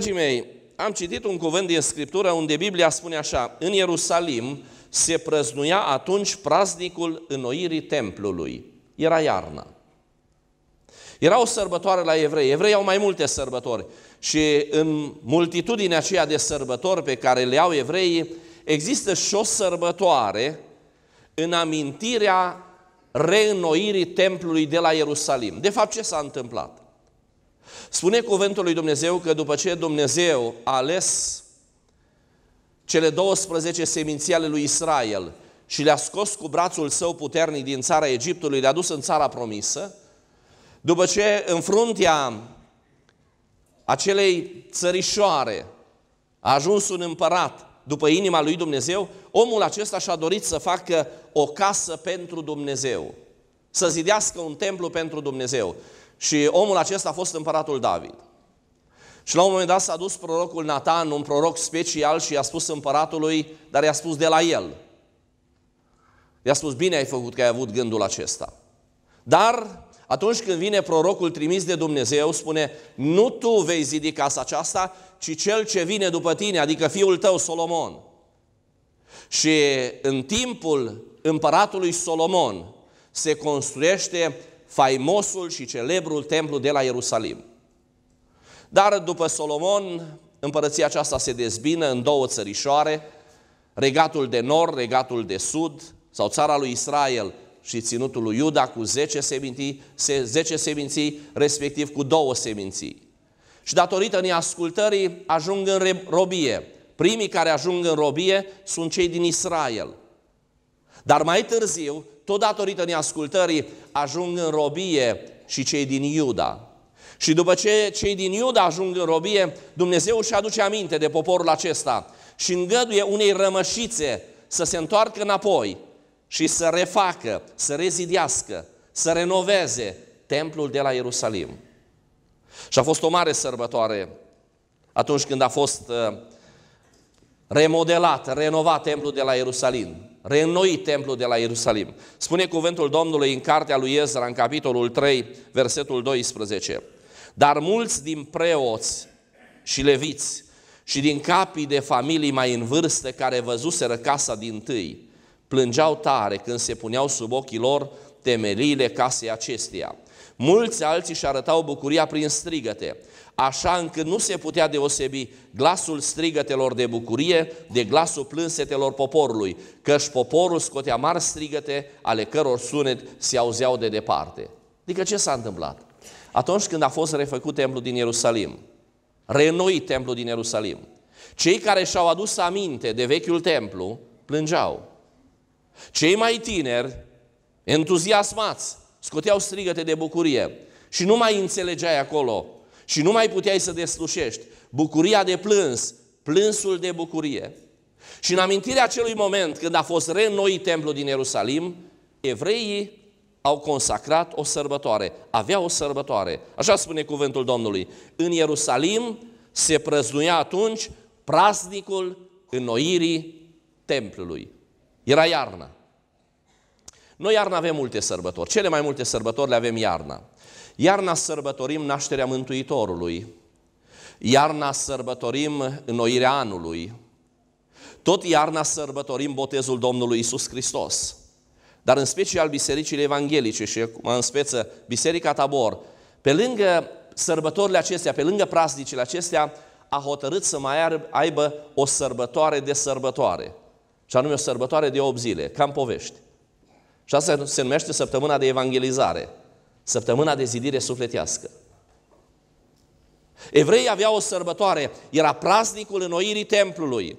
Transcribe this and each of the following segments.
Dragii mei, am citit un cuvânt din Scriptură unde Biblia spune așa, în Ierusalim se prăznuia atunci praznicul înnoirii templului. Era iarna. Era o sărbătoare la evrei. Evrei au mai multe sărbători și în multitudinea aceea de sărbători pe care le au evreii, există și o sărbătoare în amintirea reînnoirii templului de la Ierusalim. De fapt, ce s-a întâmplat? Spune cuvântul lui Dumnezeu că după ce Dumnezeu a ales cele 12 seminții ale lui Israel și le-a scos cu brațul său puternic din țara Egiptului, le-a dus în țara promisă, după ce în fruntea acelei țărișoare a ajuns un împărat după inima lui Dumnezeu, omul acesta și-a dorit să facă o casă pentru Dumnezeu, să zidească un templu pentru Dumnezeu. Și omul acesta a fost împăratul David. Și la un moment dat s-a dus prorocul Nathan, un proroc special, și i-a spus împăratului, dar i-a spus de la el. I-a spus, bine ai făcut că ai avut gândul acesta. Dar atunci când vine prorocul trimis de Dumnezeu, spune, nu tu vei zidi casa aceasta, ci cel ce vine după tine, adică fiul tău, Solomon. Și în timpul împăratului Solomon se construiește faimosul și celebrul templu de la Ierusalim. Dar după Solomon, împărăția aceasta se dezbină în două țărișoare, regatul de nord, regatul de sud, sau țara lui Israel și ținutul lui Iuda cu 10 seminții, 10 seminții respectiv cu două seminții. Și datorită neascultării ajung în robie. Primii care ajung în robie sunt cei din Israel. Dar mai târziu tot datorită neascultării, ajung în robie și cei din Iuda. Și după ce cei din Iuda ajung în robie, Dumnezeu își aduce aminte de poporul acesta și îngăduie unei rămășițe să se întoarcă înapoi și să refacă, să rezidească, să renoveze templul de la Ierusalim. Și a fost o mare sărbătoare atunci când a fost uh, remodelat, renovat templul de la Ierusalim reînnoi templul de la Ierusalim. Spune cuvântul Domnului în cartea lui Ezra, în capitolul 3, versetul 12. Dar mulți din preoți și leviți și din capii de familii mai în vârstă care văzuseră casa din tâi, plângeau tare când se puneau sub ochii lor temeliile casei acesteia. Mulți alții și arătau bucuria prin strigăte, așa încât nu se putea deosebi glasul strigătelor de bucurie de glasul plânsetelor poporului, căci poporul scotea mari strigăte ale căror sunet se auzeau de departe. Adică ce s-a întâmplat? Atunci când a fost refăcut templul din Ierusalim, reînnoit templul din Ierusalim, cei care și-au adus aminte de vechiul templu plângeau. Cei mai tineri entuziasmați, scoteau strigăte de bucurie și nu mai înțelegeai acolo și nu mai puteai să deslușești bucuria de plâns, plânsul de bucurie. Și în amintirea acelui moment când a fost reînnoit templul din Ierusalim, evreii au consacrat o sărbătoare, aveau o sărbătoare. Așa spune cuvântul Domnului. În Ierusalim se prăznuia atunci praznicul înnoirii templului. Era iarna. Noi iarna avem multe sărbători. Cele mai multe sărbători le avem iarna. Iarna sărbătorim nașterea Mântuitorului. Iarna sărbătorim înnoirea anului. Tot iarna sărbătorim botezul Domnului Isus Hristos. Dar în special bisericile evanghelice și acum în speță Biserica Tabor, pe lângă sărbătorile acestea, pe lângă praznicile acestea, a hotărât să mai aibă o sărbătoare de sărbătoare. Și anume o sărbătoare de 8 zile, cam povești. Și asta se numește săptămâna de evangelizare, săptămâna de zidire sufletească. Evreii aveau o sărbătoare, era praznicul înnoirii templului.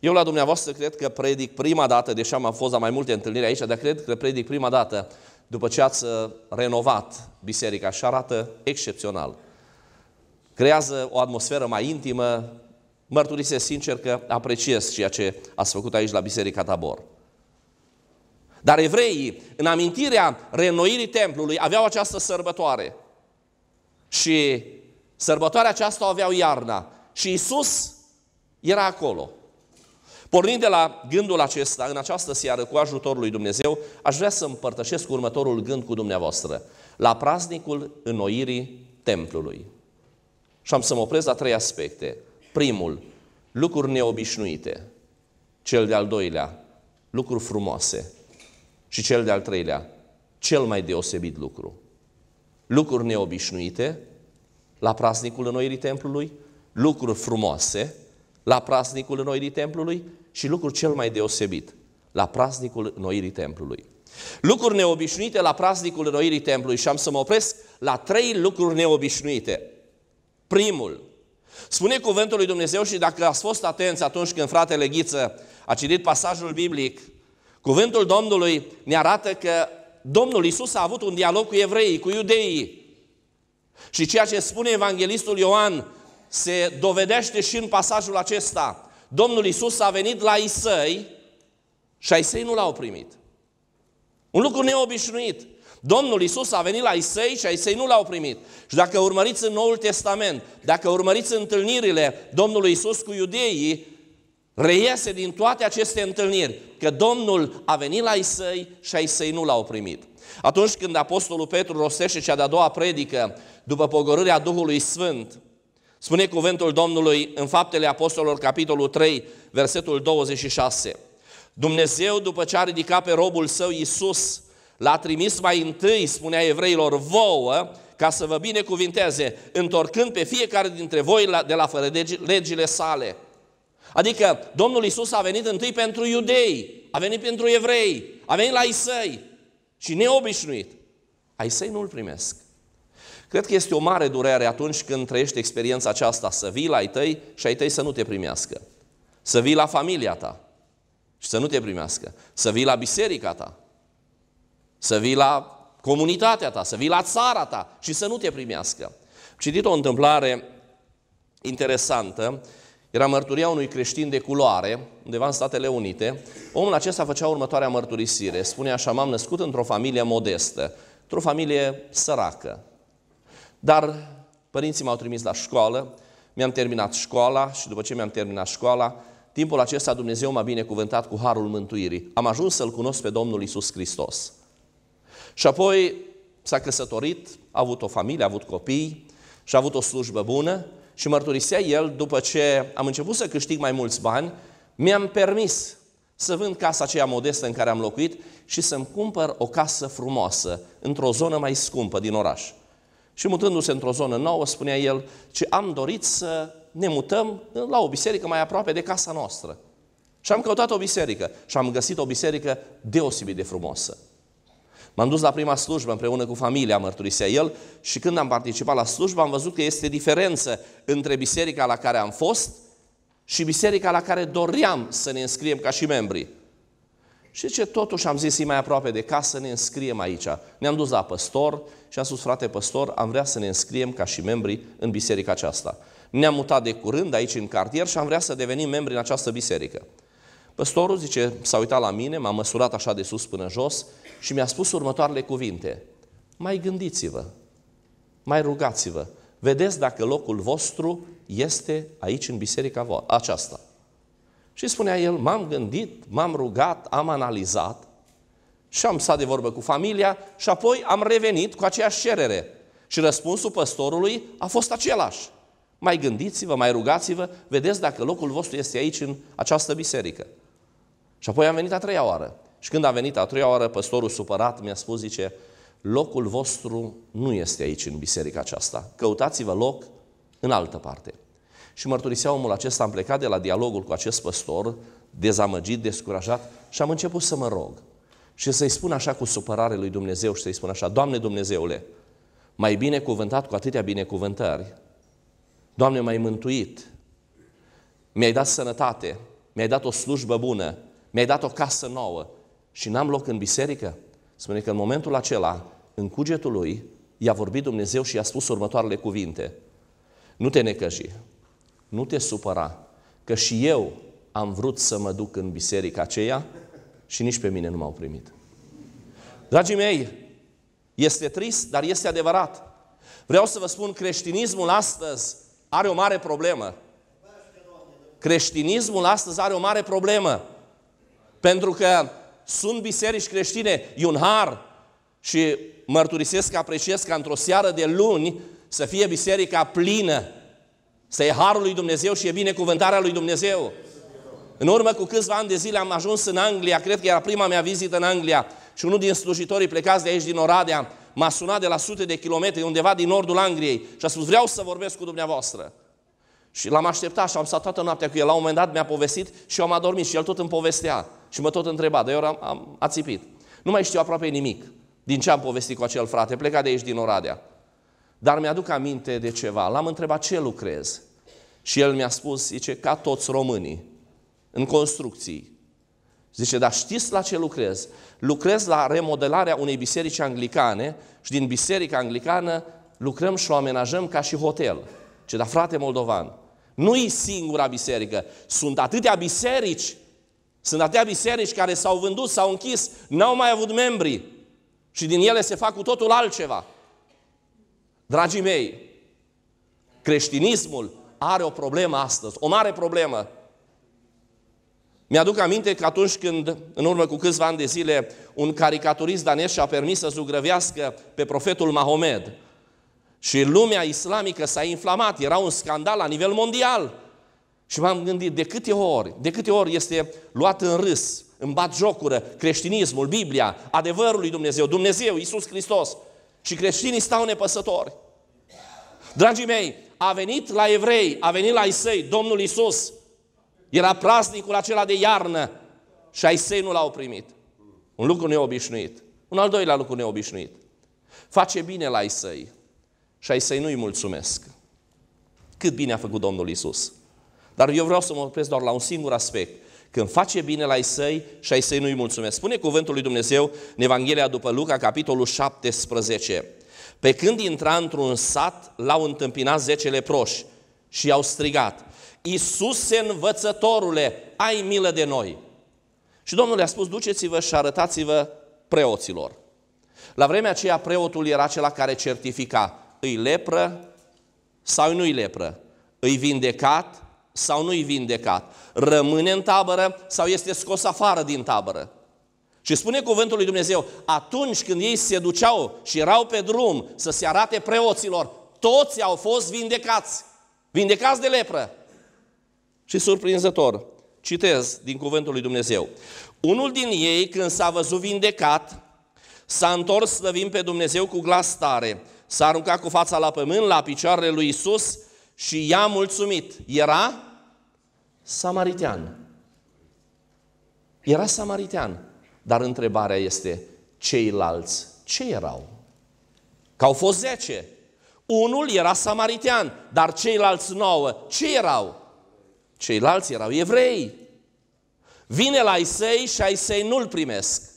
Eu la dumneavoastră cred că predic prima dată, deși am fost la mai multe întâlniri aici, dar cred că predic prima dată după ce ați uh, renovat biserica și arată excepțional. Creează o atmosferă mai intimă, mărturisesc sincer că apreciez ceea ce ați făcut aici la Biserica Tabor. Dar evreii, în amintirea reînnoirii templului, aveau această sărbătoare. Și sărbătoarea aceasta o aveau iarna. Și Isus era acolo. Pornind de la gândul acesta, în această seară, cu ajutorul lui Dumnezeu, aș vrea să împărtășesc următorul gând cu dumneavoastră. La praznicul înnoirii templului. Și am să mă opresc la trei aspecte. Primul, lucruri neobișnuite. Cel de-al doilea, lucruri frumoase. Și cel de-al treilea, cel mai deosebit lucru. Lucruri neobișnuite la praznicul înnoirii templului, lucruri frumoase la praznicul înnoirii templului și lucruri cel mai deosebit la praznicul înnoirii templului. Lucruri neobișnuite la praznicul înnoirii templului și am să mă opresc la trei lucruri neobișnuite. Primul, spune cuvântul lui Dumnezeu și dacă ați fost atenți atunci când fratele Ghiță a citit pasajul biblic, Cuvântul Domnului ne arată că Domnul Isus a avut un dialog cu evreii, cu iudeii. Și ceea ce spune evanghelistul Ioan se dovedește și în pasajul acesta. Domnul Isus a venit la Isăi și ai săi nu l-au primit. Un lucru neobișnuit. Domnul Isus a venit la Isai și Isei nu l-au primit. Și dacă urmăriți în Noul Testament, dacă urmăriți întâlnirile Domnului Isus cu iudeii, Reiese din toate aceste întâlniri că Domnul a venit la Isai și ai săi nu l-au primit. Atunci când Apostolul Petru rostește cea de-a doua predică după pogorârea Duhului Sfânt, spune cuvântul Domnului în Faptele Apostolilor, capitolul 3, versetul 26. Dumnezeu, după ce a ridicat pe robul său Iisus, l-a trimis mai întâi, spunea evreilor, vouă, ca să vă binecuvinteze, întorcând pe fiecare dintre voi de la fără legile sale – Adică Domnul Isus a venit întâi pentru iudei, a venit pentru evrei, a venit la Isai și neobișnuit. Ai săi nu-l primesc. Cred că este o mare durere atunci când trăiești experiența aceasta, să vii la ai tăi și ai tăi să nu te primească. Să vii la familia ta și să nu te primească. Să vii la biserica ta. Să vii la comunitatea ta, să vii la țara ta și să nu te primească. Am citit o întâmplare interesantă era mărturia unui creștin de culoare, undeva în Statele Unite. Omul acesta făcea următoarea mărturisire. Spune așa, m-am născut într-o familie modestă, într-o familie săracă. Dar părinții m-au trimis la școală, mi-am terminat școala și după ce mi-am terminat școala, timpul acesta Dumnezeu m-a binecuvântat cu harul mântuirii. Am ajuns să-L cunosc pe Domnul Isus Hristos. Și apoi s-a căsătorit, a avut o familie, a avut copii și a avut o slujbă bună și mărturisea el, după ce am început să câștig mai mulți bani, mi-am permis să vând casa aceea modestă în care am locuit și să-mi cumpăr o casă frumoasă, într-o zonă mai scumpă din oraș. Și mutându-se într-o zonă nouă, spunea el, ce am dorit să ne mutăm la o biserică mai aproape de casa noastră. Și am căutat o biserică și am găsit o biserică deosebit de frumoasă. M-am dus la prima slujbă împreună cu familia, mărturisea el, și când am participat la slujbă am văzut că este diferență între biserica la care am fost și biserica la care doream să ne înscriem ca și membri. Și ce totuși am zis, e mai aproape de casă, ne înscriem aici. Ne-am dus la păstor și am spus, frate păstor, am vrea să ne înscriem ca și membri în biserica aceasta. Ne-am mutat de curând aici în cartier și am vrea să devenim membri în această biserică. Păstorul, zice, s-a uitat la mine, m-a măsurat așa de sus până jos și mi-a spus următoarele cuvinte. Mai gândiți-vă, mai rugați-vă, vedeți dacă locul vostru este aici în biserica aceasta. Și spunea el, m-am gândit, m-am rugat, am analizat și am stat de vorbă cu familia și apoi am revenit cu aceeași cerere. Și răspunsul păstorului a fost același. Mai gândiți-vă, mai rugați-vă, vedeți dacă locul vostru este aici în această biserică. Și apoi am venit a treia oară. Și când a venit a treia oară, păstorul supărat mi-a spus, zice, locul vostru nu este aici în biserica aceasta. Căutați-vă loc în altă parte. Și mărturisea omul acesta, am plecat de la dialogul cu acest păstor, dezamăgit, descurajat, și am început să mă rog. Și să-i spun așa cu supărare lui Dumnezeu și să-i spun așa, Doamne Dumnezeule, mai bine cuvântat cu atâtea binecuvântări, Doamne, mai mântuit, mi-ai dat sănătate, mi-ai dat o slujbă bună, mi-ai dat o casă nouă și n-am loc în biserică? Spune că în momentul acela, în cugetul lui, i-a vorbit Dumnezeu și i-a spus următoarele cuvinte. Nu te necăji, nu te supăra, că și eu am vrut să mă duc în biserica aceea și nici pe mine nu m-au primit. Dragii mei, este trist, dar este adevărat. Vreau să vă spun, creștinismul astăzi are o mare problemă. Creștinismul astăzi are o mare problemă. Pentru că sunt biserici creștine, e un har și mărturisesc că apreciez ca într-o seară de luni să fie biserica plină, să e harul lui Dumnezeu și e binecuvântarea lui Dumnezeu. În urmă cu câțiva ani de zile am ajuns în Anglia, cred că era prima mea vizită în Anglia și unul din slujitorii plecați de aici din Oradea m-a sunat de la sute de kilometri, undeva din nordul Angliei și a spus vreau să vorbesc cu dumneavoastră. Și l-am așteptat și am stat toată noaptea cu el. La un moment dat mi-a povestit și eu am adormit și el tot îmi povestea. Și mă tot întreba, de eu am, am ațipit. Nu mai știu aproape nimic din ce am povestit cu acel frate. Pleca de aici din Oradea. Dar mi-aduc aminte de ceva. L-am întrebat ce lucrez. Și el mi-a spus, zice, ca toți românii, în construcții. Zice, dar știți la ce lucrez? Lucrez la remodelarea unei biserici anglicane și din biserica anglicană lucrăm și o amenajăm ca și hotel. Ce, dar frate moldovan, nu-i singura biserică. Sunt atâtea biserici, sunt atâtea biserici care s-au vândut, s-au închis, n-au mai avut membri și din ele se fac cu totul altceva. Dragii mei, creștinismul are o problemă astăzi, o mare problemă. Mi-aduc aminte că atunci când, în urmă cu câțiva ani de zile, un caricaturist danez și-a permis să zugrăvească pe profetul Mahomed, și lumea islamică s-a inflamat, era un scandal la nivel mondial. Și m-am gândit de câte ori, de câte ori este luat în râs, în batjocură, creștinismul, Biblia, adevărul lui Dumnezeu, Dumnezeu, Isus Hristos. Și creștinii stau nepăsători. Dragii mei, a venit la evrei, a venit la Isei, Domnul Isus. Era praznicul acela de iarnă și Isei nu l-au primit. Un lucru neobișnuit. Un al doilea lucru neobișnuit. Face bine la Isei și ai să-i nu-i mulțumesc. Cât bine a făcut Domnul Isus. Dar eu vreau să mă opresc doar la un singur aspect. Când face bine la ai săi și ai să-i nu-i mulțumesc. Spune cuvântul lui Dumnezeu în Evanghelia după Luca, capitolul 17. Pe când intra într-un sat, l-au întâmpinat zece leproși și i-au strigat. Iisuse învățătorule, ai milă de noi. Și Domnul le-a spus, duceți-vă și arătați-vă preoților. La vremea aceea preotul era acela care certifica îi lepră sau nu-i lepră? Îi vindecat sau nu-i vindecat? Rămâne în tabără sau este scos afară din tabără? Și spune cuvântul lui Dumnezeu, atunci când ei se duceau și erau pe drum să se arate preoților, toți au fost vindecați, vindecați de lepră. Și surprinzător, citez din cuvântul lui Dumnezeu, unul din ei când s-a văzut vindecat, s-a întors slăvind pe Dumnezeu cu glas tare S-a aruncat cu fața la pământ, la picioarele lui Isus și i-a mulțumit. Era samaritean. Era samaritean. Dar întrebarea este, ceilalți ce erau? Că au fost zece. Unul era samaritean, dar ceilalți nouă ce erau? Ceilalți erau evrei. Vine la Isei și ai săi nu-l primesc.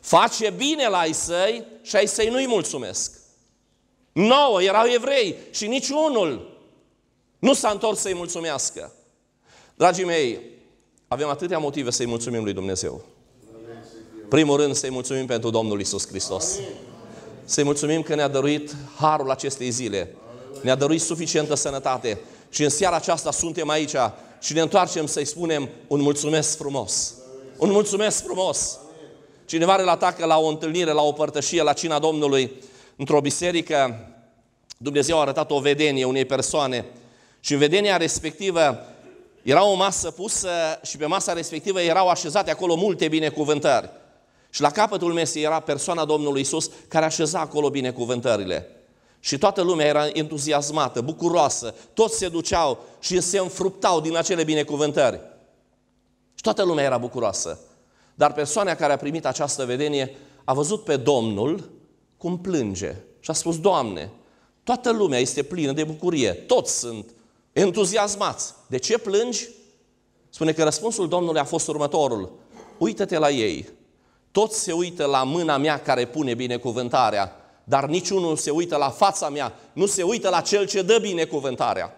Face bine la Isei și ai săi nu-i mulțumesc. Nouă erau evrei și niciunul nu s-a întors să-i mulțumească. Dragii mei, avem atâtea motive să-i mulțumim lui Dumnezeu. Primul rând, să-i mulțumim pentru Domnul Isus Hristos. Să-i mulțumim că ne-a dăruit harul acestei zile. Ne-a dăruit suficientă sănătate. Și în seara aceasta suntem aici și ne întoarcem să-i spunem un mulțumesc frumos. Un mulțumesc frumos. Cineva relata că la o întâlnire, la o părtășie, la cina Domnului, într-o biserică, Dumnezeu a arătat o vedenie unei persoane și în vedenia respectivă era o masă pusă și pe masa respectivă erau așezate acolo multe binecuvântări. Și la capătul mesei era persoana Domnului Isus care așeza acolo binecuvântările. Și toată lumea era entuziasmată, bucuroasă, toți se duceau și se înfruptau din acele binecuvântări. Și toată lumea era bucuroasă. Dar persoana care a primit această vedenie a văzut pe Domnul cum plânge. Și a spus, Doamne, toată lumea este plină de bucurie, toți sunt entuziasmați. De ce plângi? Spune că răspunsul Domnului a fost următorul. Uită-te la ei. Toți se uită la mâna mea care pune binecuvântarea, dar niciunul se uită la fața mea, nu se uită la cel ce dă binecuvântarea.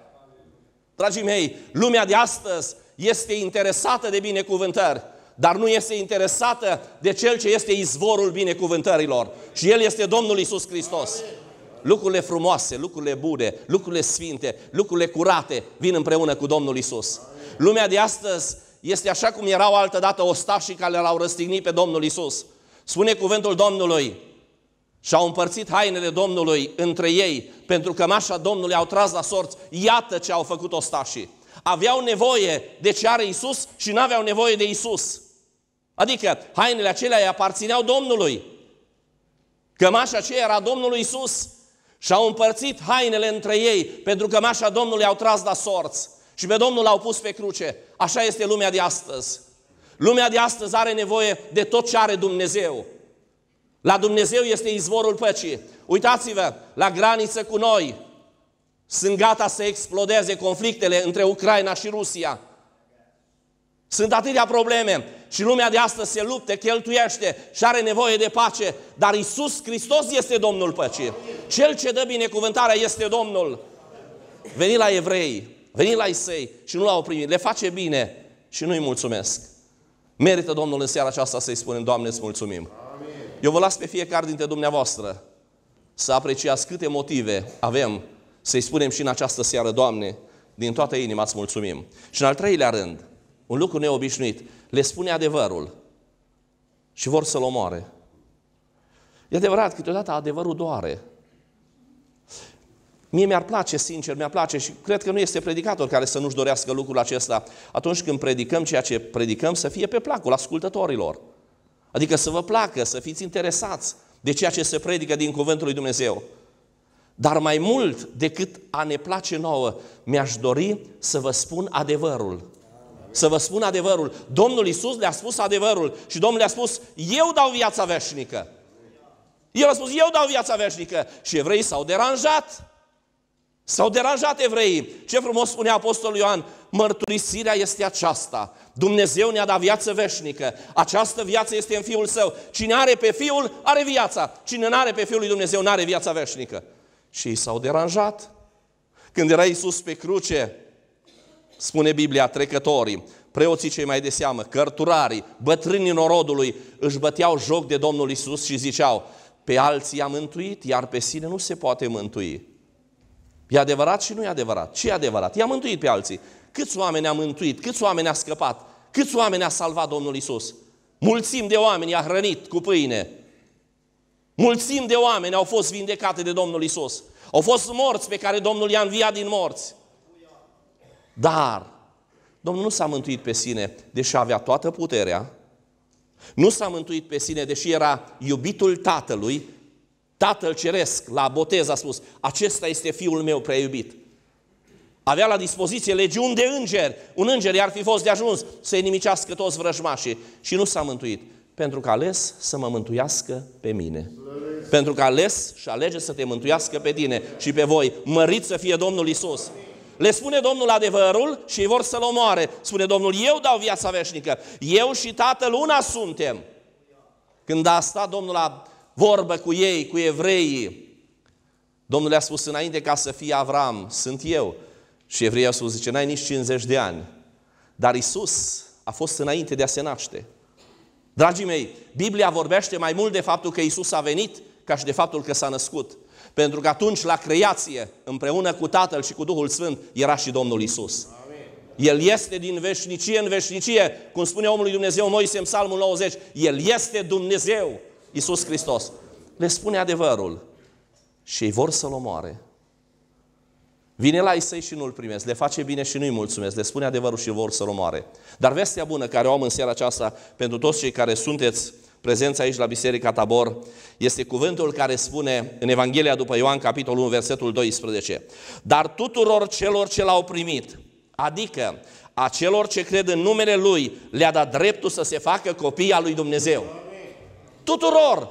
Dragii mei, lumea de astăzi este interesată de binecuvântări, dar nu este interesată de Cel ce este izvorul binecuvântărilor. Și El este Domnul Isus Hristos. Lucrurile frumoase, lucrurile bune, lucrurile sfinte, lucrurile curate vin împreună cu Domnul Isus. Lumea de astăzi este așa cum erau altădată ostașii care l-au răstignit pe Domnul Isus. Spune cuvântul Domnului, și-au împărțit hainele Domnului între ei, pentru că mașa Domnului au tras la sorți. Iată ce au făcut ostașii. Aveau nevoie de ce are Isus și nu aveau nevoie de Isus. Adică hainele acelea îi aparțineau Domnului. Cămașa aceea era Domnului Isus. Și au împărțit hainele între ei, pentru că mașa Domnului au tras la sorți. Și pe Domnul l-au pus pe cruce. Așa este lumea de astăzi. Lumea de astăzi are nevoie de tot ce are Dumnezeu. La Dumnezeu este izvorul păcii. Uitați-vă, la graniță cu noi sunt gata să explodeze conflictele între Ucraina și Rusia. Sunt atâtea probleme și lumea de astăzi se lupte, cheltuiește și are nevoie de pace, dar Isus Hristos este Domnul păcii. Cel ce dă binecuvântarea este Domnul. Veni la evrei, veni la Isei și nu l-au primit. Le face bine și nu-i mulțumesc. Merită Domnul în seara aceasta să-i spunem, Doamne, îți mulțumim. Amin. Eu vă las pe fiecare dintre dumneavoastră să apreciați câte motive avem să-i spunem și în această seară, Doamne, din toată inima îți mulțumim. Și în al treilea rând, un lucru neobișnuit, le spune adevărul și vor să-l omoare. E adevărat, câteodată adevărul doare. Mie mi-ar place, sincer, mi-ar place și cred că nu este predicator care să nu-și dorească lucrul acesta atunci când predicăm ceea ce predicăm să fie pe placul ascultătorilor. Adică să vă placă, să fiți interesați de ceea ce se predică din Cuvântul lui Dumnezeu. Dar mai mult decât a ne place nouă, mi-aș dori să vă spun adevărul să vă spun adevărul. Domnul Isus le-a spus adevărul și Domnul le-a spus, eu dau viața veșnică. El a spus, eu dau viața veșnică. Și evreii s-au deranjat. S-au deranjat evreii. Ce frumos spune Apostolul Ioan, mărturisirea este aceasta. Dumnezeu ne-a dat viață veșnică. Această viață este în Fiul Său. Cine are pe Fiul, are viața. Cine nu are pe Fiul lui Dumnezeu, nu are viața veșnică. Și ei s-au deranjat. Când era Iisus pe cruce, spune Biblia, trecătorii, preoții cei mai de seamă, cărturarii, bătrânii norodului, își băteau joc de Domnul Isus și ziceau, pe alții i-a mântuit, iar pe sine nu se poate mântui. E adevărat și nu e adevărat. Ce e adevărat? I-a mântuit pe alții. Câți oameni a mântuit? Câți oameni a scăpat? Câți oameni a salvat Domnul Isus? Mulțim de oameni i-a hrănit cu pâine. Mulțim de oameni au fost vindecate de Domnul Isus. Au fost morți pe care Domnul i-a înviat din morți. Dar Domnul nu s-a mântuit pe sine, deși avea toată puterea, nu s-a mântuit pe sine, deși era iubitul Tatălui, Tatăl Ceresc, la botez a spus, acesta este Fiul meu prea iubit. Avea la dispoziție legiuni de îngeri. Un înger i-ar fi fost de ajuns să nimicească toți vrăjmașii. Și nu s-a mântuit. Pentru că a ales să mă mântuiască pe mine. Pentru că a ales și alege să te mântuiască pe tine și pe voi. Mărit să fie Domnul Isus. Le spune Domnul adevărul și vor să-l omoare. Spune Domnul, eu dau viața veșnică. Eu și Tatăl una suntem. Când a stat Domnul la vorbă cu ei, cu evreii, Domnul le-a spus înainte ca să fie Avram, sunt eu. Și evreii au spus, zice, n-ai nici 50 de ani. Dar Isus a fost înainte de a se naște. Dragii mei, Biblia vorbește mai mult de faptul că Isus a venit ca și de faptul că s-a născut. Pentru că atunci la creație, împreună cu Tatăl și cu Duhul Sfânt, era și Domnul Isus. El este din veșnicie în veșnicie. Cum spune omului Dumnezeu Moise în Psalmul 90, El este Dumnezeu, Isus Hristos. Le spune adevărul și ei vor să-L omoare. Vine la Isai și nu-L primesc, le face bine și nu-i mulțumesc, le spune adevărul și vor să-L omoare. Dar vestea bună care o am în seara aceasta pentru toți cei care sunteți prezenți aici la Biserica Tabor, este cuvântul care spune în Evanghelia după Ioan, capitolul 1, versetul 12. Dar tuturor celor ce l-au primit, adică a celor ce cred în numele Lui, le-a dat dreptul să se facă copii al lui Dumnezeu. Tuturor!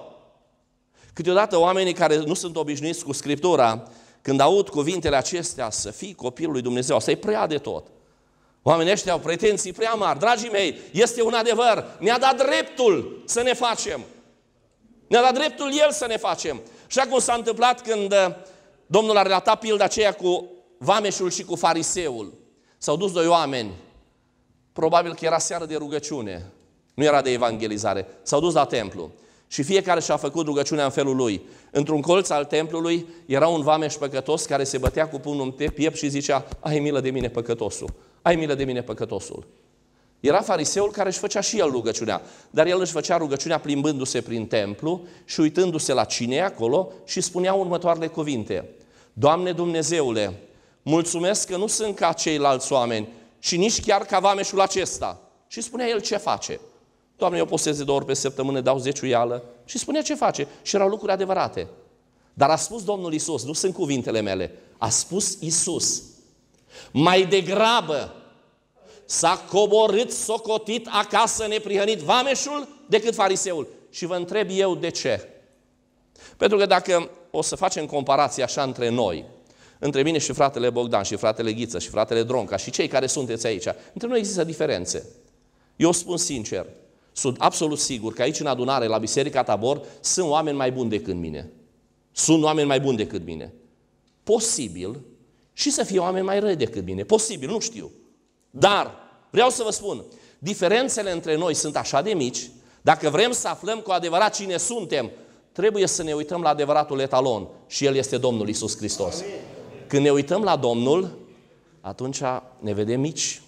Câteodată oamenii care nu sunt obișnuiți cu Scriptura, când aud cuvintele acestea, să fii copilul lui Dumnezeu, să-i prea de tot. Oamenii ăștia au pretenții prea mari. Dragii mei, este un adevăr. Ne-a dat dreptul să ne facem. Ne-a dat dreptul El să ne facem. Și acum s-a întâmplat când uh, Domnul a relatat pilda aceea cu vameșul și cu fariseul. S-au dus doi oameni. Probabil că era seară de rugăciune. Nu era de evangelizare. S-au dus la templu. Și fiecare și-a făcut rugăciunea în felul lui. Într-un colț al templului era un vameș păcătos care se bătea cu pumnul în piept și zicea, ai milă de mine păcătosul ai milă de mine păcătosul. Era fariseul care își făcea și el rugăciunea, dar el își făcea rugăciunea plimbându-se prin templu și uitându-se la cine e acolo și spunea următoarele cuvinte. Doamne Dumnezeule, mulțumesc că nu sunt ca ceilalți oameni și nici chiar ca vameșul acesta. Și spunea el ce face. Doamne, eu postez de două ori pe săptămână, dau zeciuială. Și spunea ce face. Și erau lucruri adevărate. Dar a spus Domnul Isus, nu sunt cuvintele mele, a spus Isus. Mai degrabă s-a coborât, socotit acasă neprihănit vameșul decât fariseul. Și vă întreb eu de ce. Pentru că dacă o să facem comparație așa între noi, între mine și fratele Bogdan, și fratele Ghiță, și fratele Dronca, și cei care sunteți aici, între noi există diferențe. Eu spun sincer, sunt absolut sigur că aici în adunare, la Biserica Tabor, sunt oameni mai buni decât mine. Sunt oameni mai buni decât mine. Posibil și să fie oameni mai răi decât mine. Posibil, nu știu. Dar vreau să vă spun, diferențele între noi sunt așa de mici, dacă vrem să aflăm cu adevărat cine suntem, trebuie să ne uităm la adevăratul etalon și El este Domnul Isus Hristos. Când ne uităm la Domnul, atunci ne vedem mici.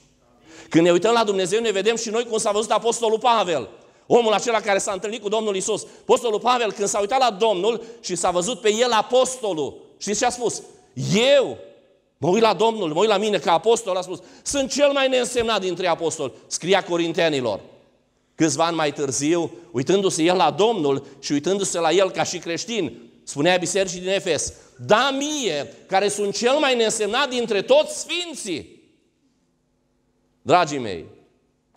Când ne uităm la Dumnezeu, ne vedem și noi cum s-a văzut Apostolul Pavel. Omul acela care s-a întâlnit cu Domnul Isus. Apostolul Pavel, când s-a uitat la Domnul și s-a văzut pe el apostolul, și ce a spus? Eu Mă uit la Domnul, mă uit la mine ca apostol, a spus, sunt cel mai neînsemnat dintre apostoli. Scria Corintenilor. Câțiva ani mai târziu, uitându-se el la Domnul și uitându-se la el ca și creștin, spunea bisericii din Efes, da mie, care sunt cel mai neînsemnat dintre toți sfinții. Dragii mei,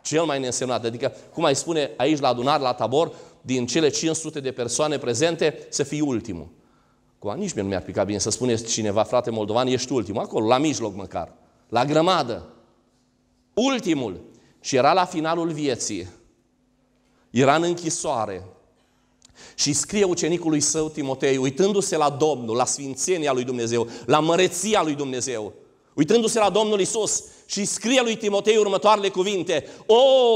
cel mai neînsemnat, adică, cum ai spune aici la adunare, la tabor, din cele 500 de persoane prezente, să fii ultimul. Cu nici mie nu mi-ar pica bine să spuneți cineva, frate moldovan, ești ultimul, acolo, la mijloc măcar, la grămadă. Ultimul. Și era la finalul vieții. Era în închisoare. Și scrie ucenicului său Timotei, uitându-se la Domnul, la sfințenia lui Dumnezeu, la măreția lui Dumnezeu, uitându-se la Domnul Isus, și scrie lui Timotei următoarele cuvinte. O,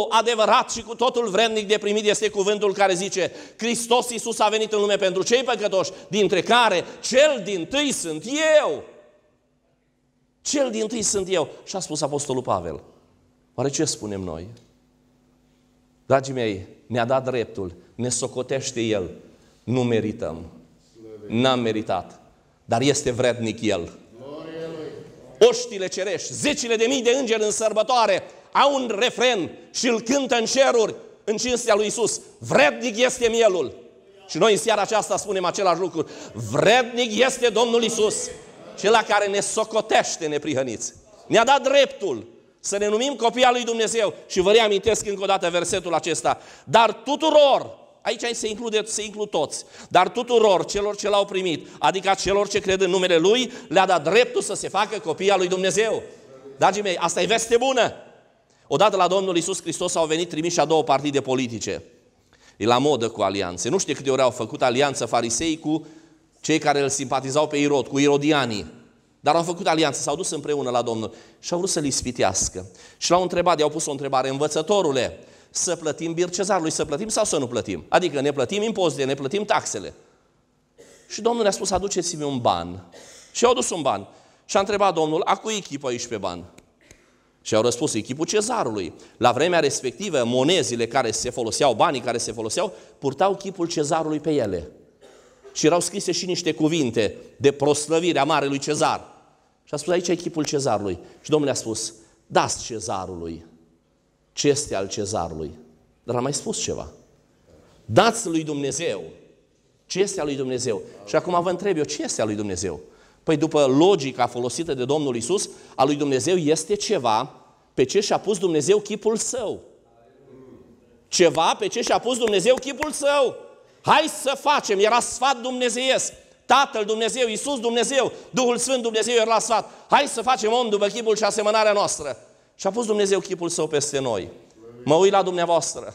adevărat și cu totul vrednic de primit este cuvântul care zice Hristos Iisus a venit în lume pentru cei păcătoși, dintre care cel din tâi sunt eu. Cel din tâi sunt eu. Și a spus Apostolul Pavel. Oare ce spunem noi? Dragii mei, ne-a dat dreptul, ne socotește El. Nu merităm. N-am meritat. Dar este vrednic El oștile cerești, zecile de mii de îngeri în sărbătoare, au un refren și îl cântă în ceruri, în cinstea lui Isus. Vrednic este mielul. Și noi în seara aceasta spunem același lucru. Vrednic este Domnul Isus, cel care ne socotește neprihăniți. Ne-a dat dreptul să ne numim copii al lui Dumnezeu. Și vă reamintesc încă o dată versetul acesta. Dar tuturor Aici se include, se includ toți. Dar tuturor celor ce l-au primit, adică celor ce cred în numele Lui, le-a dat dreptul să se facă copii al lui Dumnezeu. Dragii mei, asta e veste bună. Odată la Domnul Isus Hristos au venit trimiși a două partide politice. E la modă cu alianțe. Nu știu câte ori au făcut alianță farisei cu cei care îl simpatizau pe Irod, cu irodianii. Dar au făcut alianță, s-au dus împreună la Domnul și au vrut să-l ispitească. Și l-au întrebat, i-au pus o întrebare, învățătorule, să plătim bir cezarului, să plătim sau să nu plătim. Adică ne plătim impozite, ne plătim taxele. Și Domnul ne-a spus, aduceți-mi un ban. Și au dus un ban. Și a întrebat Domnul, a cui echipă aici pe ban? Și au răspuns echipul cezarului. La vremea respectivă, monezile care se foloseau, banii care se foloseau, purtau chipul cezarului pe ele. Și erau scrise și niște cuvinte de proslăvire a marelui cezar. Și a spus, aici e chipul cezarului. Și Domnul a spus, dați cezarului ce este al cezarului. Dar am mai spus ceva. Dați lui Dumnezeu ce este al lui Dumnezeu. Și acum vă întreb eu, ce este al lui Dumnezeu? Păi după logica folosită de Domnul Isus, al lui Dumnezeu este ceva pe ce și-a pus Dumnezeu chipul său. Ceva pe ce și-a pus Dumnezeu chipul său. Hai să facem, era sfat dumnezeiesc. Tatăl Dumnezeu, Isus Dumnezeu, Duhul Sfânt Dumnezeu era sfat. Hai să facem om după chipul și asemănarea noastră. Și a pus Dumnezeu chipul său peste noi. Mă uit la dumneavoastră.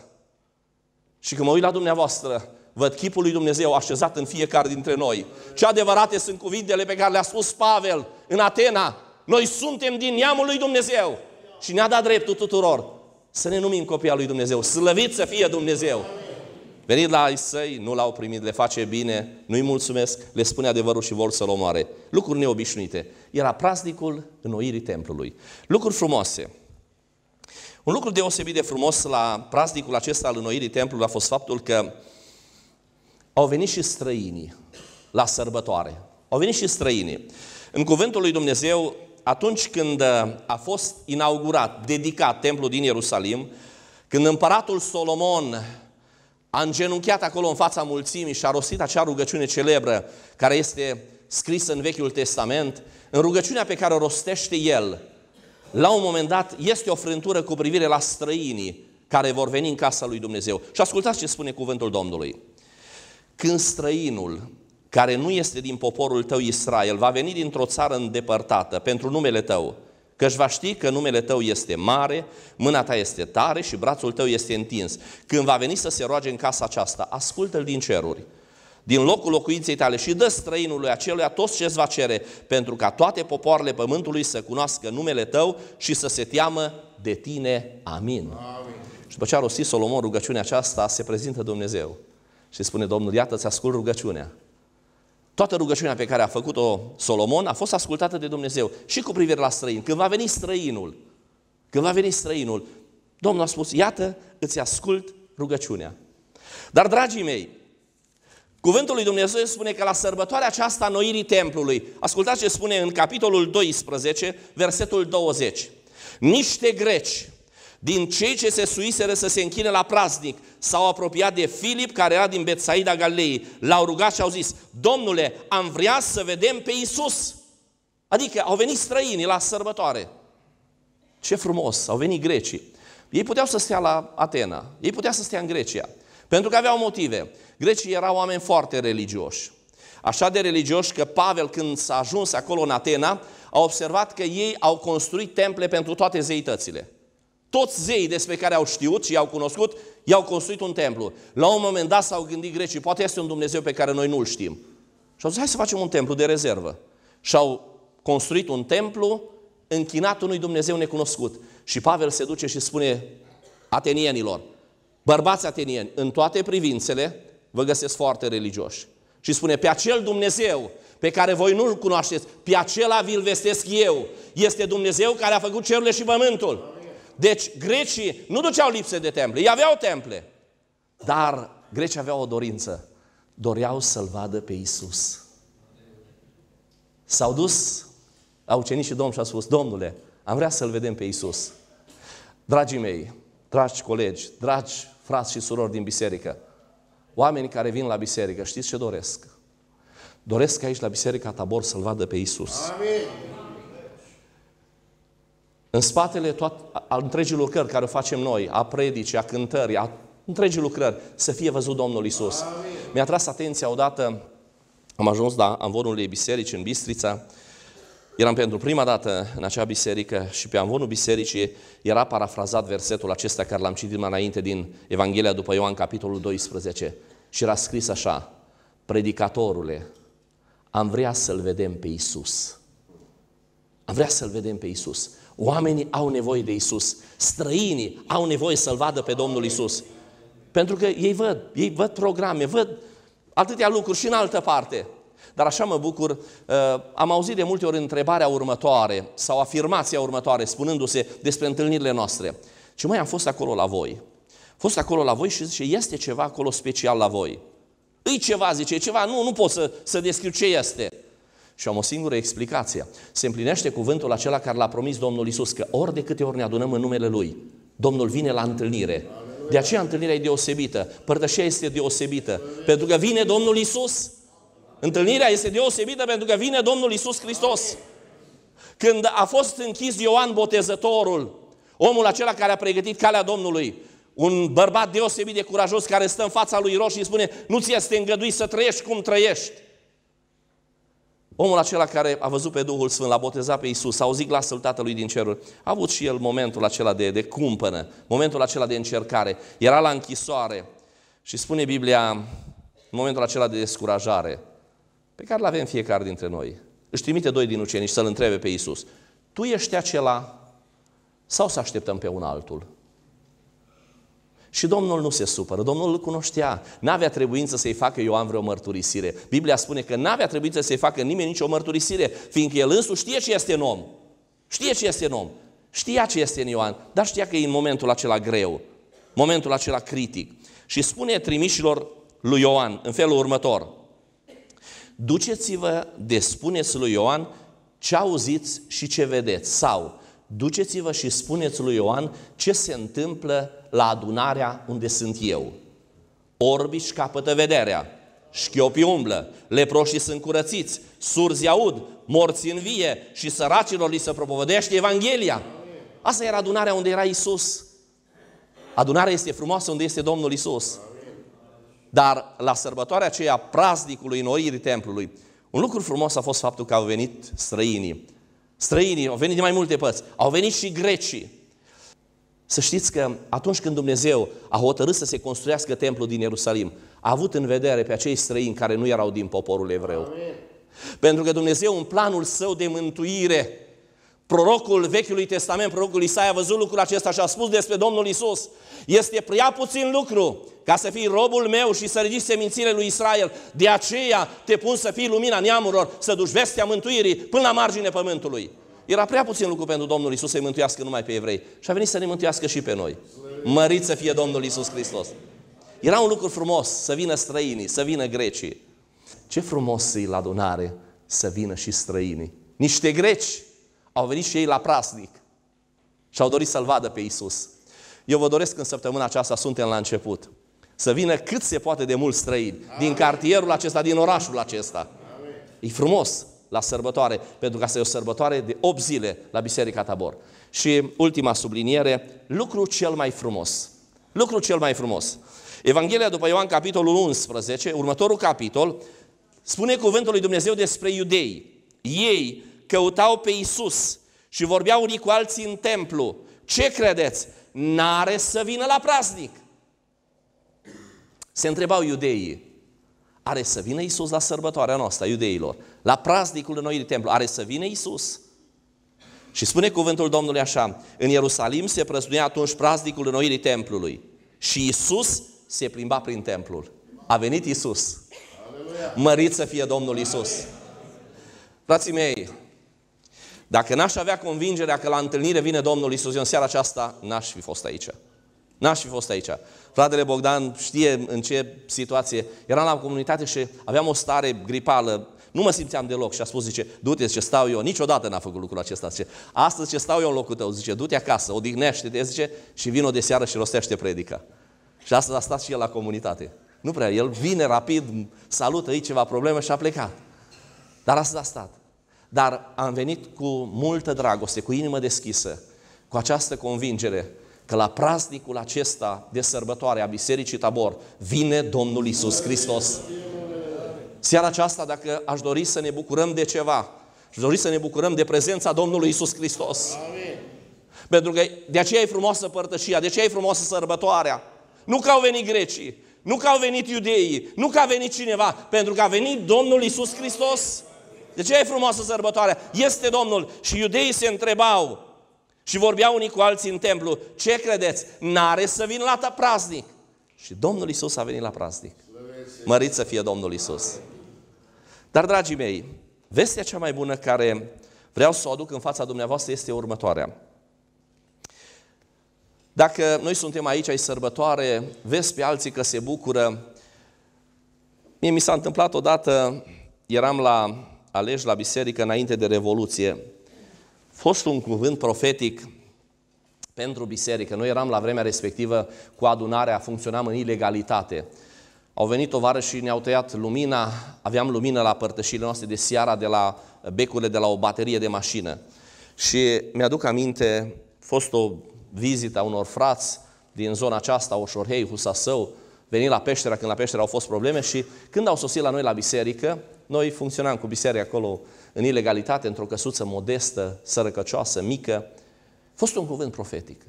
Și când mă uit la dumneavoastră, văd chipul lui Dumnezeu așezat în fiecare dintre noi. Ce adevărate sunt cuvintele pe care le-a spus Pavel în Atena. Noi suntem din neamul lui Dumnezeu și ne-a dat dreptul tuturor să ne numim copii al lui Dumnezeu. Slăvit să fie Dumnezeu! Venit la ei, săi, nu l-au primit, le face bine, nu-i mulțumesc, le spune adevărul și vor să-l omoare. Lucruri neobișnuite era praznicul înnoirii templului. Lucruri frumoase. Un lucru deosebit de frumos la praznicul acesta al înnoirii templului a fost faptul că au venit și străinii la sărbătoare. Au venit și străinii. În cuvântul lui Dumnezeu, atunci când uh, a fost inaugurat, dedicat templul din Ierusalim, când împăratul Solomon a îngenunchiat acolo în fața mulțimii și a rostit acea rugăciune celebră care este scrisă în Vechiul Testament, în rugăciunea pe care o rostește el, la un moment dat este o frântură cu privire la străinii care vor veni în casa lui Dumnezeu. Și ascultați ce spune cuvântul Domnului. Când străinul care nu este din poporul tău Israel va veni dintr-o țară îndepărtată pentru numele tău, că va ști că numele tău este mare, mâna ta este tare și brațul tău este întins. Când va veni să se roage în casa aceasta, ascultă-l din ceruri din locul locuinței tale și dă străinului aceluia tot ce îți va cere, pentru ca toate popoarele pământului să cunoască numele tău și să se teamă de tine. Amin. Amin. Și după ce a rostit Solomon rugăciunea aceasta, se prezintă Dumnezeu și spune, Domnul, iată, ți ascult rugăciunea. Toată rugăciunea pe care a făcut-o Solomon a fost ascultată de Dumnezeu și cu privire la străin. Când va veni străinul, când va veni străinul, Domnul a spus, iată, îți ascult rugăciunea. Dar, dragii mei, Cuvântul lui Dumnezeu spune că la sărbătoarea aceasta a noirii templului, ascultați ce spune în capitolul 12, versetul 20. Niște greci, din cei ce se suiseră să se închine la praznic, s-au apropiat de Filip, care era din Betsaida Galilei. L-au rugat și au zis, Domnule, am vrea să vedem pe Isus. Adică au venit străinii la sărbătoare. Ce frumos, au venit grecii. Ei puteau să stea la Atena, ei puteau să stea în Grecia. Pentru că aveau motive. Grecii erau oameni foarte religioși. Așa de religioși că Pavel, când s-a ajuns acolo în Atena, a observat că ei au construit temple pentru toate zeitățile. Toți zeii despre care au știut și i-au cunoscut, i-au construit un templu. La un moment dat s-au gândit grecii, poate este un Dumnezeu pe care noi nu-l știm. Și au zis, hai să facem un templu de rezervă. Și au construit un templu închinat unui Dumnezeu necunoscut. Și Pavel se duce și spune atenienilor, Bărbați atenieni, în toate privințele, vă găsesc foarte religioși. Și spune, pe acel Dumnezeu pe care voi nu-L cunoașteți, pe acela vi-L vestesc eu. Este Dumnezeu care a făcut cerurile și pământul. Deci grecii nu duceau lipsă de temple, ei aveau temple. Dar grecii aveau o dorință. Doreau să-L vadă pe Isus. S-au dus, au cenit și Domnul și a spus, Domnule, am vrea să-L vedem pe Isus. Dragii mei, dragi colegi, dragi frați și surori din biserică, oamenii care vin la biserică, știți ce doresc? Doresc aici la Biserica Tabor să-L vadă pe Iisus. Amin. În spatele toat, al întregii lucrări care o facem noi, a predicii, a cântării, a întregii lucrări, să fie văzut Domnul Iisus. Mi-a tras atenția odată, am ajuns la da, amvorul unei biserici în Bistrița, Eram pentru prima dată în acea biserică și pe amvonul bisericii era parafrazat versetul acesta care l-am citit mai înainte din Evanghelia după Ioan, capitolul 12. Și era scris așa, predicatorule, am vrea să-L vedem pe Isus. Am vrea să-L vedem pe Isus. Oamenii au nevoie de Isus. Străinii au nevoie să-L vadă pe Domnul Isus. Pentru că ei văd, ei văd programe, văd atâtea lucruri și în altă parte. Dar așa mă bucur, uh, am auzit de multe ori întrebarea următoare sau afirmația următoare spunându-se despre întâlnirile noastre. Și mai am fost acolo la voi. Fost acolo la voi și zice, este ceva acolo special la voi. Îi ceva, zice, e ceva, nu, nu pot să, să descriu ce este. Și am o singură explicație. Se împlinește cuvântul acela care l-a promis Domnul Isus că ori de câte ori ne adunăm în numele Lui, Domnul vine la întâlnire. De aceea întâlnirea e deosebită, părtășia este deosebită, pentru că vine Domnul Isus Întâlnirea este deosebită pentru că vine Domnul Isus Hristos. Când a fost închis Ioan Botezătorul, omul acela care a pregătit calea Domnului, un bărbat deosebit de curajos care stă în fața lui Roș și spune, nu ți este îngăduit să trăiești cum trăiești. Omul acela care a văzut pe Duhul Sfânt, l-a botezat pe Isus, a auzit glasul Tatălui din cerul, a avut și el momentul acela de, de cumpănă, momentul acela de încercare. Era la închisoare și spune Biblia, în momentul acela de descurajare, pe care îl avem fiecare dintre noi. Își trimite doi din ucenici să-L întrebe pe Iisus, tu ești acela sau să așteptăm pe un altul? Și Domnul nu se supără, Domnul îl cunoștea. N-avea trebuință să-i facă Ioan vreo mărturisire. Biblia spune că n-avea trebuință să-i facă nimeni nicio mărturisire, fiindcă el însuși știe ce este în om. Știe ce este în om. Știa ce este în Ioan, dar știa că e în momentul acela greu, momentul acela critic. Și spune trimișilor lui Ioan în felul următor, Duceți-vă, despuneți lui Ioan ce auziți și ce vedeți. Sau, duceți-vă și spuneți lui Ioan ce se întâmplă la adunarea unde sunt eu. Orbi își capătă vederea, șchiopii umblă, leproșii sunt curățiți, surzi aud, morți în vie și săracilor li se propovădește Evanghelia. Asta era adunarea unde era Isus. Adunarea este frumoasă unde este Domnul Isus dar la sărbătoarea aceea praznicului înnoirii templului, un lucru frumos a fost faptul că au venit străinii. Străinii au venit din mai multe părți. Au venit și grecii. Să știți că atunci când Dumnezeu a hotărât să se construiască templul din Ierusalim, a avut în vedere pe acei străini care nu erau din poporul evreu. Amen. Pentru că Dumnezeu, în planul său de mântuire, Prorocul Vechiului Testament, prorocul Isaia, a văzut lucrul acesta și a spus despre Domnul Isus: Este prea puțin lucru ca să fii robul meu și să ridici semințile lui Israel. De aceea te pun să fii lumina neamurilor, să duci vestea mântuirii până la margine pământului. Era prea puțin lucru pentru Domnul Isus să-i mântuiască numai pe evrei. Și a venit să ne mântuiască și pe noi. Mărit să fie Domnul Isus Hristos. Era un lucru frumos să vină străinii, să vină grecii. Ce frumos e la adunare să vină și străinii. Niște greci au venit și ei la prasnic și au dorit să-L vadă pe Isus. Eu vă doresc în săptămâna aceasta, suntem la început, să vină cât se poate de mulți străini, Amin. din cartierul acesta, din orașul acesta. Amin. E frumos la sărbătoare, pentru că asta e o sărbătoare de 8 zile la Biserica Tabor. Și ultima subliniere, lucru cel mai frumos. Lucru cel mai frumos. Evanghelia după Ioan, capitolul 11, următorul capitol, spune cuvântul lui Dumnezeu despre iudei. Ei căutau pe Isus și vorbeau unii cu alții în templu, ce credeți? N-are să vină la praznic. Se întrebau iudeii, are să vină Isus la sărbătoarea noastră, iudeilor, la praznicul noi de templu, are să vină Isus? Și spune cuvântul Domnului așa, în Ierusalim se prăzduia atunci praznicul înnoirii templului și Isus se plimba prin templul. A venit Isus. Mărit să fie Domnul Isus. Frații mei, dacă n-aș avea convingerea că la întâlnire vine Domnul Isus, în seara aceasta n-aș fi fost aici. N-aș fi fost aici. Fratele Bogdan știe în ce situație. Eram la comunitate și aveam o stare gripală. Nu mă simțeam deloc și a spus, zice, du-te, ce stau eu. Niciodată n-a făcut lucrul acesta. Zice, astăzi ce stau eu în locul tău. Zice, du-te acasă, odihnește-te, zice, și vino de seară și rostește predica. Și astăzi a stat și el la comunitate. Nu prea, el vine rapid, salută aici ceva probleme și a plecat. Dar astăzi a stat. Dar am venit cu multă dragoste, cu inimă deschisă, cu această convingere că la praznicul acesta de sărbătoare a Bisericii Tabor vine Domnul Isus Hristos. Seara aceasta, dacă aș dori să ne bucurăm de ceva, aș dori să ne bucurăm de prezența Domnului Isus Hristos. Amin. Pentru că de aceea e frumoasă părtășia, de aceea e frumoasă sărbătoarea. Nu că au venit grecii, nu că au venit iudeii, nu că a venit cineva, pentru că a venit Domnul Isus Hristos. De ce e frumoasă sărbătoarea? Este Domnul. Și iudeii se întrebau și vorbeau unii cu alții în templu. Ce credeți? N-are să vin la praznic. Și Domnul Isus a venit la praznic. Mărit să fie Domnul Isus. Dar, dragii mei, vestea cea mai bună care vreau să o aduc în fața dumneavoastră este următoarea. Dacă noi suntem aici, ai sărbătoare, vezi pe alții că se bucură. Mie mi s-a întâmplat odată, eram la aleși la biserică înainte de Revoluție, fost un cuvânt profetic pentru biserică. Noi eram la vremea respectivă cu adunarea, funcționam în ilegalitate. Au venit ovară și ne-au tăiat lumina, aveam lumină la părtășile noastre de seara de la becurile de la o baterie de mașină. Și mi-aduc aminte, fost o vizită a unor frați din zona aceasta, Oșorhei, Husasău, venit la Peștera, când la Peștera au fost probleme și când au sosit la noi la biserică, noi funcționam cu biserica acolo în ilegalitate, într-o căsuță modestă, sărăcăcioasă, mică. A fost un cuvânt profetic.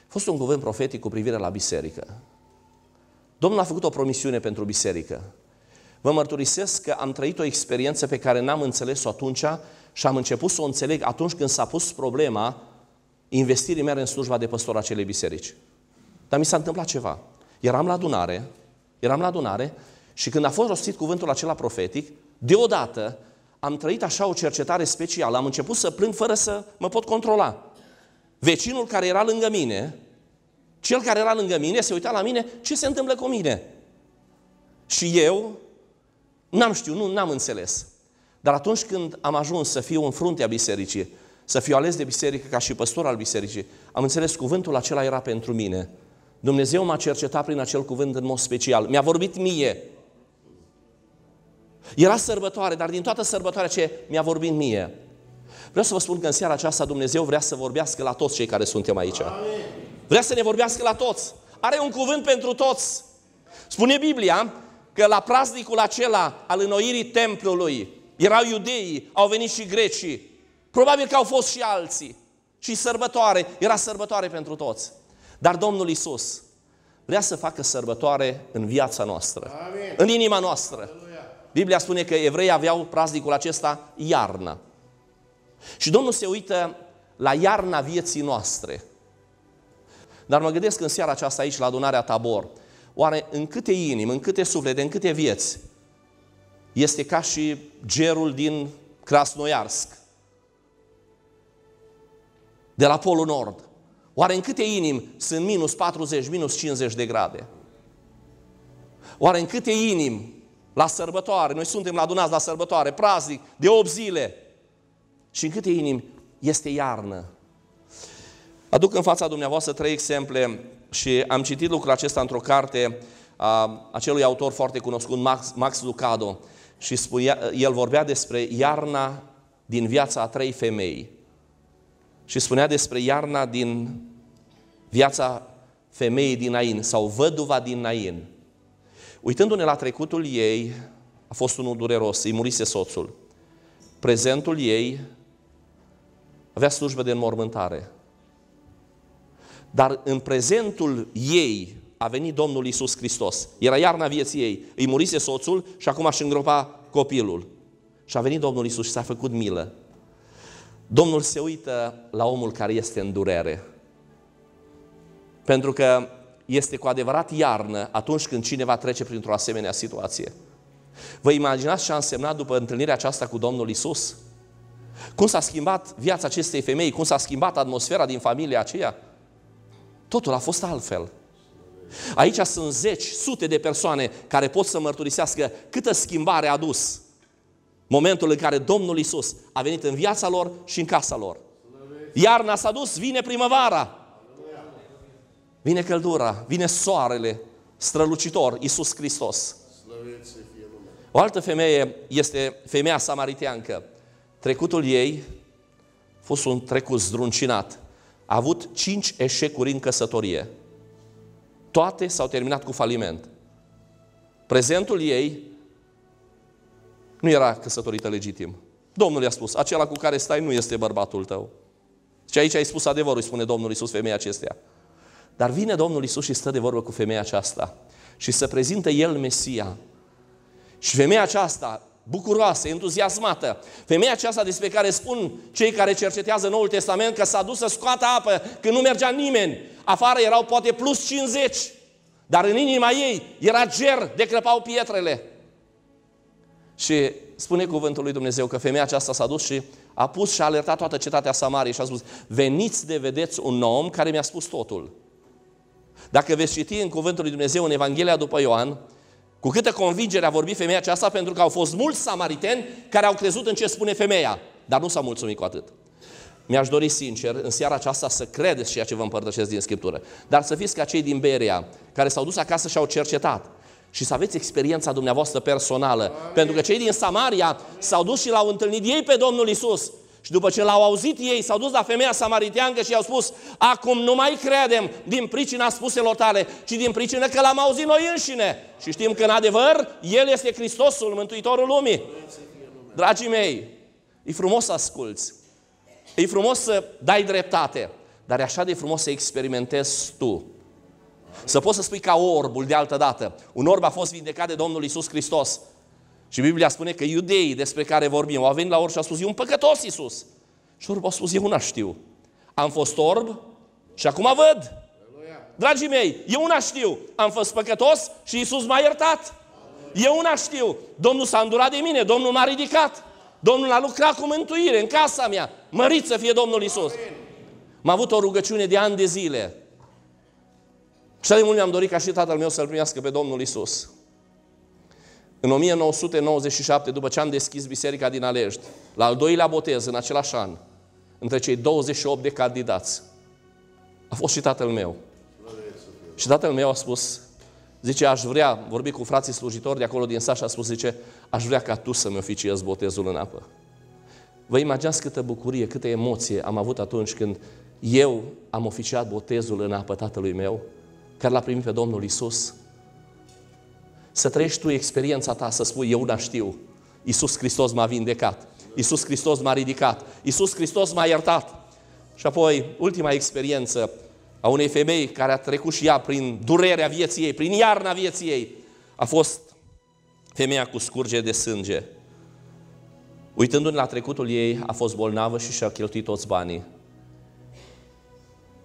A fost un cuvânt profetic cu privire la biserică. Domnul a făcut o promisiune pentru biserică. Vă mărturisesc că am trăit o experiență pe care n-am înțeles-o atunci și am început să o înțeleg atunci când s-a pus problema investirii mele în slujba de păstor acelei biserici. Dar mi s-a întâmplat ceva. Eram la adunare, eram la adunare și când a fost rostit cuvântul acela profetic, deodată am trăit așa o cercetare specială, am început să plâng fără să mă pot controla. Vecinul care era lângă mine, cel care era lângă mine, se uita la mine, ce se întâmplă cu mine? Și eu n-am știut, nu, n-am înțeles. Dar atunci când am ajuns să fiu în fruntea bisericii, să fiu ales de biserică ca și păstor al bisericii, am înțeles cuvântul acela era pentru mine. Dumnezeu m-a cercetat prin acel cuvânt în mod special. Mi-a vorbit mie. Era sărbătoare, dar din toată sărbătoarea ce mi-a vorbit mie, vreau să vă spun că în seara aceasta Dumnezeu vrea să vorbească la toți cei care suntem aici. Vrea să ne vorbească la toți. Are un cuvânt pentru toți. Spune Biblia că la praznicul acela al înnoirii templului erau iudeii, au venit și grecii. Probabil că au fost și alții. Și sărbătoare, era sărbătoare pentru toți. Dar Domnul Isus vrea să facă sărbătoare în viața noastră, Amin. în inima noastră. Biblia spune că evreii aveau praznicul acesta iarnă. Și Domnul se uită la iarna vieții noastre. Dar mă gândesc în seara aceasta aici, la adunarea Tabor, oare în câte inimi, în câte suflete, în câte vieți este ca și gerul din Krasnoiarsk, de la Polul Nord. Oare în câte inimi sunt minus 40, minus 50 de grade? Oare în câte inimi la sărbătoare, noi suntem la adunați la sărbătoare, praznic, de 8 zile. Și în câte inimi este iarnă. Aduc în fața dumneavoastră trei exemple și am citit lucrul acesta într-o carte a acelui autor foarte cunoscut, Max, Max Lucado, și spunea, el vorbea despre iarna din viața a trei femei și spunea despre iarna din viața femeii din Ain sau văduva din Ain. Uitându-ne la trecutul ei, a fost unul dureros, îi murise soțul. Prezentul ei avea slujbe de înmormântare. Dar în prezentul ei a venit Domnul Isus Hristos. Era iarna vieții ei. Îi murise soțul și acum aș îngropa copilul. Și a venit Domnul Isus și s-a făcut milă. Domnul se uită la omul care este în durere. Pentru că este cu adevărat iarnă atunci când cineva trece printr-o asemenea situație. Vă imaginați ce a însemnat după întâlnirea aceasta cu Domnul Isus? Cum s-a schimbat viața acestei femei? Cum s-a schimbat atmosfera din familia aceea? Totul a fost altfel. Aici sunt zeci, sute de persoane care pot să mărturisească câtă schimbare a adus Momentul în care Domnul Isus a venit în viața lor și în casa lor. Iarna s-a dus, vine primăvara. Vine căldura, vine soarele strălucitor, Isus Hristos. O altă femeie este femeia samariteancă. Trecutul ei a fost un trecut zdruncinat. A avut cinci eșecuri în căsătorie. Toate s-au terminat cu faliment. Prezentul ei nu era căsătorită legitim. Domnul i-a spus, acela cu care stai nu este bărbatul tău. Și aici ai spus adevărul, spune Domnul Iisus femeia acestea. Dar vine Domnul Iisus și stă de vorbă cu femeia aceasta și se prezintă El Mesia. Și femeia aceasta, bucuroasă, entuziasmată, femeia aceasta despre care spun cei care cercetează Noul Testament că s-a dus să scoată apă, că nu mergea nimeni. Afară erau poate plus 50, dar în inima ei era ger de crăpau pietrele. Și spune cuvântul lui Dumnezeu că femeia aceasta s-a dus și a pus și a alertat toată cetatea Samariei și a spus, veniți de vedeți un om care mi-a spus totul. Dacă veți citi în cuvântul lui Dumnezeu în Evanghelia după Ioan, cu câtă convingere a vorbit femeia aceasta, pentru că au fost mulți samariteni care au crezut în ce spune femeia, dar nu s-a mulțumit cu atât. Mi-aș dori sincer în seara aceasta să credeți ceea ce vă împărtășesc din Scriptură, dar să fiți ca cei din Berea, care s-au dus acasă și au cercetat și să aveți experiența dumneavoastră personală. Amin. Pentru că cei din Samaria s-au dus și l-au întâlnit ei pe Domnul Isus. Și după ce l-au auzit ei, s-au dus la femeia samariteancă și i-au spus, acum nu mai credem din pricina spuselor tale, ci din pricina că l-am auzit noi înșine. Și știm că, în adevăr, El este Hristosul, Mântuitorul lumii. Dragii mei, e frumos să asculți, e frumos să dai dreptate, dar e așa de frumos să experimentezi tu să poți să spui ca orbul de altă dată. Un orb a fost vindecat de Domnul Isus Hristos. Și Biblia spune că iudeii despre care vorbim au venit la orb și au spus, e un păcătos Isus. Și orbul a spus, eu una știu. Am fost orb și acum văd. Dragii mei, eu una știu. Am fost păcătos și Isus m-a iertat. Eu una știu. Domnul s-a îndurat de mine, Domnul m-a ridicat. Domnul a lucrat cu mântuire în casa mea. Mărit să fie Domnul Isus. M-a avut o rugăciune de ani de zile și de mult mi-am dorit ca și tatăl meu să-L primească pe Domnul Isus. În 1997, după ce am deschis biserica din Alești, la al doilea botez, în același an, între cei 28 de candidați, a fost și tatăl meu. Și tatăl meu a spus, zice, aș vrea, vorbi cu frații slujitori de acolo din și a spus, zice, aș vrea ca tu să-mi oficiezi botezul în apă. Vă imaginați câtă bucurie, câtă emoție am avut atunci când eu am oficiat botezul în apă tatălui meu? care l-a primit pe Domnul Isus. Să trăiești tu experiența ta, să spui, eu una da, știu, Isus Hristos m-a vindecat, Isus Hristos m-a ridicat, Isus Hristos m-a iertat. Și apoi, ultima experiență a unei femei care a trecut și ea prin durerea vieții ei, prin iarna vieții ei, a fost femeia cu scurge de sânge. Uitându-ne la trecutul ei, a fost bolnavă și și-a cheltuit toți banii.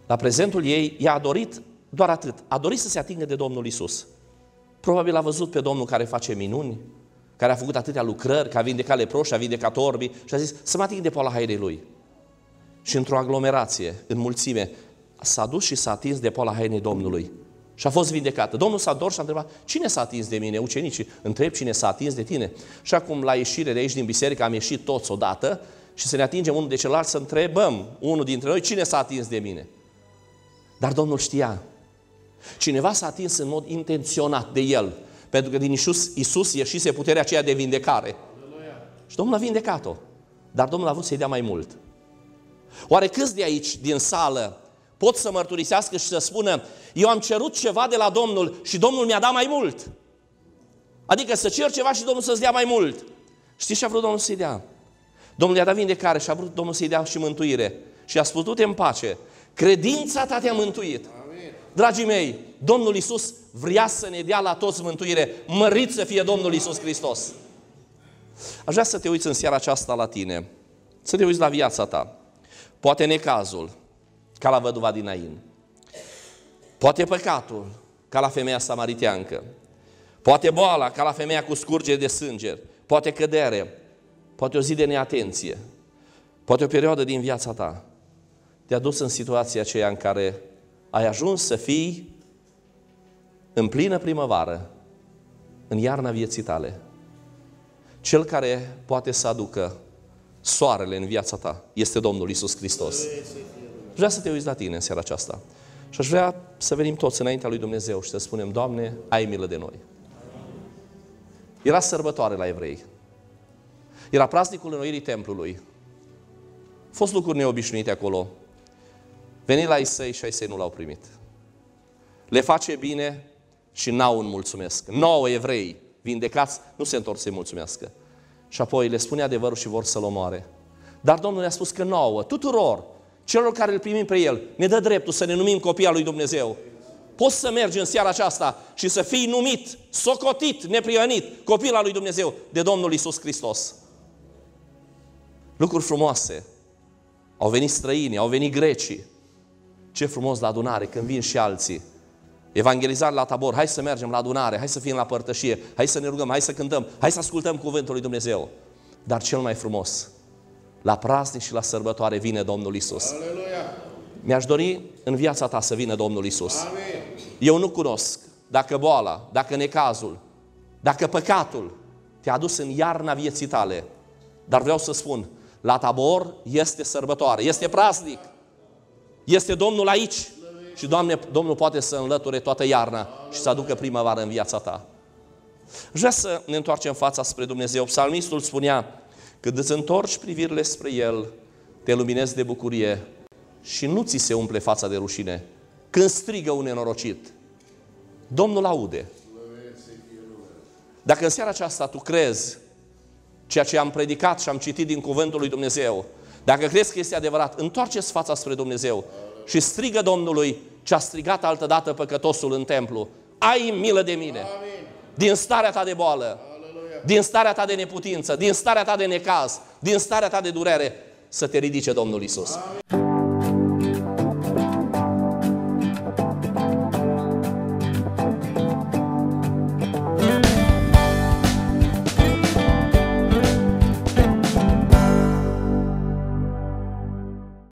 La prezentul ei, ea a dorit doar atât. A dorit să se atingă de Domnul Isus. Probabil a văzut pe Domnul care face minuni, care a făcut atâtea lucrări, că a vindecat leproși, a vindecat orbi și a zis să mă ating de poala hainei lui. Și într-o aglomerație, în mulțime, s-a dus și s-a atins de poala hainei Domnului. Și a fost vindecată. Domnul s-a dor și a întrebat, cine s-a atins de mine? Ucenicii, întreb cine s-a atins de tine. Și acum la ieșire de aici din biserică am ieșit toți odată și să ne atingem unul de celălalt să întrebăm unul dintre noi cine s-a atins de mine. Dar Domnul știa Cineva s-a atins în mod intenționat de el, pentru că din Iisus Iisus ieșise puterea aceea de vindecare. Aleluia. Și Domnul a vindecat-o. Dar Domnul a vrut să-i dea mai mult. Oare câți de aici, din sală, pot să mărturisească și să spună eu am cerut ceva de la Domnul și Domnul mi-a dat mai mult? Adică să cer ceva și Domnul să-ți dea mai mult. Știți ce a vrut Domnul să-i dea? Domnul i-a dat vindecare și a vrut Domnul să-i dea și mântuire. Și a spus, du-te în pace, credința ta te-a mântuit. Dragii mei, Domnul Isus vrea să ne dea la toți mântuire. Mărit să fie Domnul Isus Hristos. Aș vrea să te uiți în seara aceasta la tine. Să te uiți la viața ta. Poate necazul, ca la văduva Ain. Poate păcatul, ca la femeia samariteancă. Poate boala, ca la femeia cu scurgere de sânge. Poate cădere. Poate o zi de neatenție. Poate o perioadă din viața ta te-a dus în situația aceea în care ai ajuns să fii în plină primăvară, în iarna vieții tale. Cel care poate să aducă soarele în viața ta este Domnul Isus Hristos. Vreau să te uiți la tine în seara aceasta. Și aș vrea să venim toți înaintea lui Dumnezeu și să spunem, Doamne, ai milă de noi. Era sărbătoare la evrei. Era praznicul înnoirii templului. Fost lucruri neobișnuite acolo venit la Isai și Isai nu l-au primit. Le face bine și n-au un mulțumesc. Nouă evrei vindecați nu se întorc să-i mulțumească. Și apoi le spune adevărul și vor să-l omoare. Dar Domnul ne a spus că nouă, tuturor, celor care îl primim pe el, ne dă dreptul să ne numim copii al lui Dumnezeu. Poți să mergi în seara aceasta și să fii numit, socotit, neprionit, copil al lui Dumnezeu, de Domnul Isus Hristos. Lucruri frumoase. Au venit străini, au venit grecii, ce frumos la adunare, când vin și alții. Evangelizat la tabor, hai să mergem la adunare, hai să fim la părtășie, hai să ne rugăm, hai să cântăm, hai să ascultăm cuvântul lui Dumnezeu. Dar cel mai frumos, la praznic și la sărbătoare vine Domnul Isus. Mi-aș dori în viața ta să vină Domnul Isus. Eu nu cunosc dacă boala, dacă necazul, dacă păcatul te-a dus în iarna vieții tale. Dar vreau să spun, la tabor este sărbătoare, este praznic. Este Domnul aici. Și Doamne, Domnul poate să înlăture toată iarna și să aducă primăvară în viața ta. Vreau să ne întoarcem fața spre Dumnezeu. Psalmistul spunea, când îți întorci privirile spre El, te luminezi de bucurie și nu ți se umple fața de rușine. Când strigă un nenorocit, Domnul aude. Dacă în seara aceasta tu crezi ceea ce am predicat și am citit din cuvântul lui Dumnezeu, dacă crezi că este adevărat, întoarceți fața spre Dumnezeu și strigă Domnului ce a strigat altădată păcătosul în templu. Ai milă de mine! Din starea ta de boală, din starea ta de neputință, din starea ta de necaz, din starea ta de durere, să te ridice Domnul Isus. Amin.